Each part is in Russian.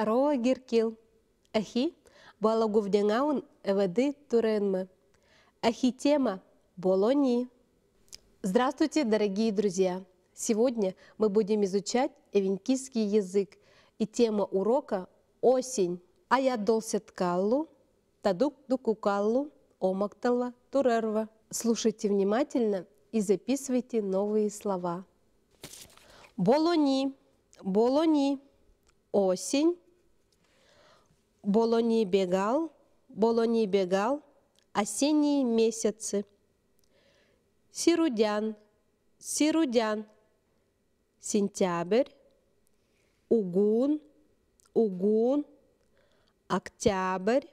Дароа Геркил. Ахи балагувдянгаун эвады туренмы. Ахи тема болони. Здравствуйте, дорогие друзья! Сегодня мы будем изучать эвенкийский язык и тема урока «Осень». А я долся ткаллу, тадук дукукаллу, омактала, турерва. Слушайте внимательно и записывайте новые слова. Болони, болони, осень, Болони бегал, Болони бегал, осенние месяцы. Сирудян, Сирудян, сентябрь, Угун, Угун, октябрь,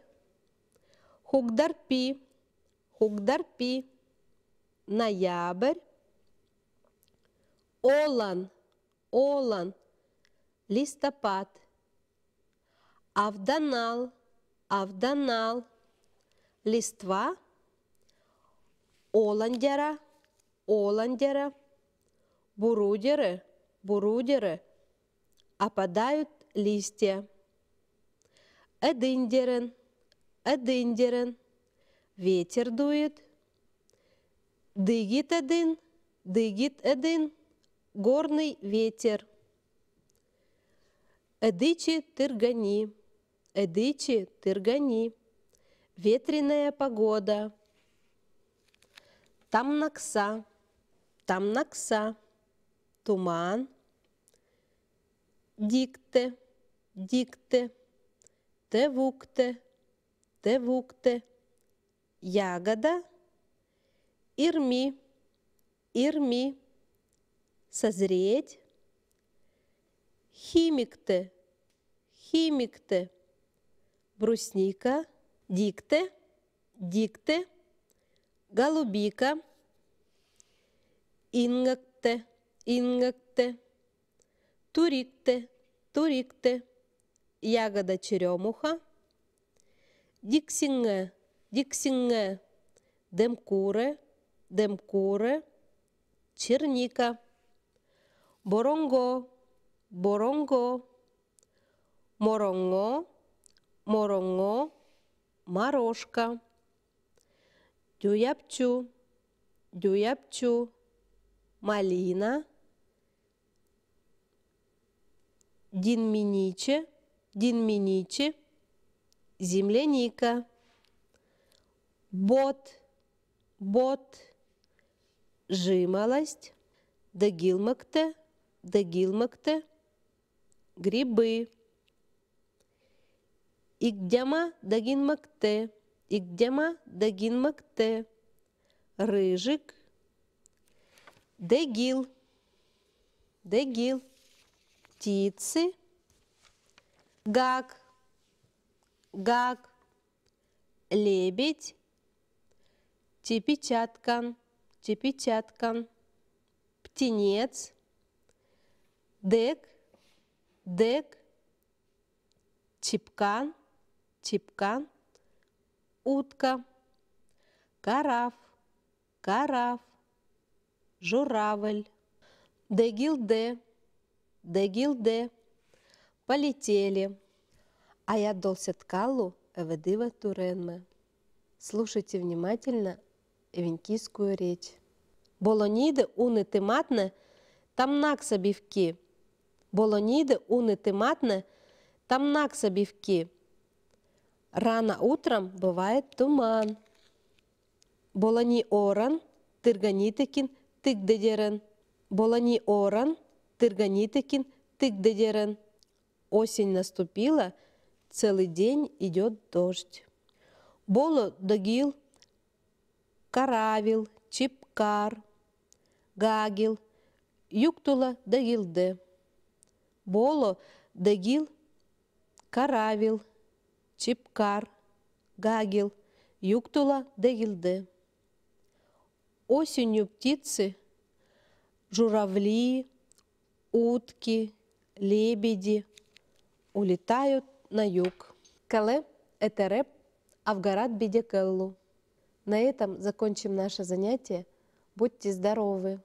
Хугдарпи, Хугдарпи, ноябрь, Олан, Олан, листопад – Авданал, авданал, листва, оландера, оландера, бурудеры, бурудеры, опадают листья. Эдиндерен, эдиндерен, ветер дует. Дыгит один, дыгит один, горный ветер. Эдичи тыргани. Эдичи, Тыргани, Ветреная погода, Тамнакса, Тамнакса, Туман, Дикте, Дикте, Тевукте, Тевукте, Ягода, Ирми, Ирми, Созреть, Химикте, Химикте – брусника, дикте, дикте, голубика, ингакте, ингакте, турикте, турикте, ягода черемуха, диксинге, диксинге, демкуре, демкуре, черника, боронго, боронго, моронго, моронго, морожка, дюяпчу, дюяпчу, малина, динминиче, динминиче, земляника, бот, бот, жимолость, дагилмакте, дагилмакте, грибы. Игдяма дагин макте, игдяма дагин макте. Рыжик, дегил, дегил. Птицы, гак, гак. Лебедь, тепечаткан, тепечаткан. Птенец, дек, дек. Чипкан, чепкан, утка, караф, караф, журавль, дегилде, дегилде, полетели. А я долся ткалу Эведива Туренме. Слушайте внимательно эвенкийскую речь. Болониде уны тиматне, там накса бивки. Болониде уны тиматне, там накса бивки. Рано утром бывает туман. Болани оран, тырганитыкин, тык Болани оран, тырганитыкин, тык Осень наступила, целый день идет дождь. Боло дагил, каравил, чипкар, гагил, юктула дагилде. Боло дагил, каравил, чипкар, Гагил, юктула дегилде. Осенью птицы, журавли, утки, лебеди улетают на юг. Кале – это рэп, а в город Бедекеллу. На этом закончим наше занятие. Будьте здоровы!